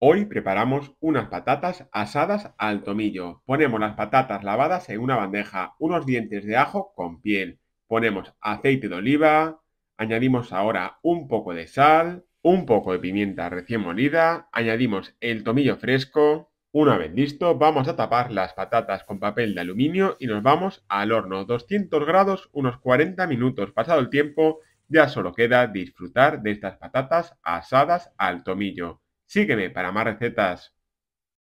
Hoy preparamos unas patatas asadas al tomillo. Ponemos las patatas lavadas en una bandeja, unos dientes de ajo con piel. Ponemos aceite de oliva, añadimos ahora un poco de sal, un poco de pimienta recién molida, añadimos el tomillo fresco. Una vez listo, vamos a tapar las patatas con papel de aluminio y nos vamos al horno 200 grados unos 40 minutos. Pasado el tiempo, ya solo queda disfrutar de estas patatas asadas al tomillo. Sígueme para más recetas